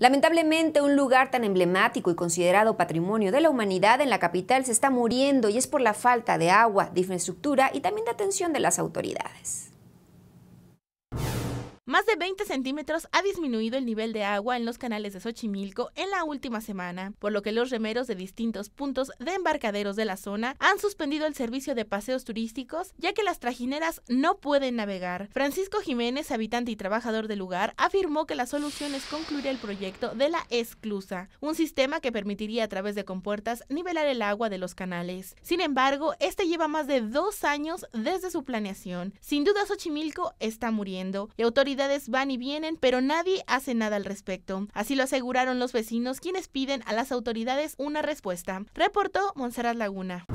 Lamentablemente, un lugar tan emblemático y considerado patrimonio de la humanidad en la capital se está muriendo y es por la falta de agua, de infraestructura y también de atención de las autoridades. Más de 20 centímetros ha disminuido el nivel de agua en los canales de Xochimilco en la última semana, por lo que los remeros de distintos puntos de embarcaderos de la zona han suspendido el servicio de paseos turísticos, ya que las trajineras no pueden navegar. Francisco Jiménez, habitante y trabajador del lugar, afirmó que la solución es concluir el proyecto de la esclusa, un sistema que permitiría a través de compuertas nivelar el agua de los canales. Sin embargo, este lleva más de dos años desde su planeación. Sin duda, Xochimilco está muriendo y van y vienen, pero nadie hace nada al respecto. Así lo aseguraron los vecinos, quienes piden a las autoridades una respuesta. Reportó Monserrat Laguna.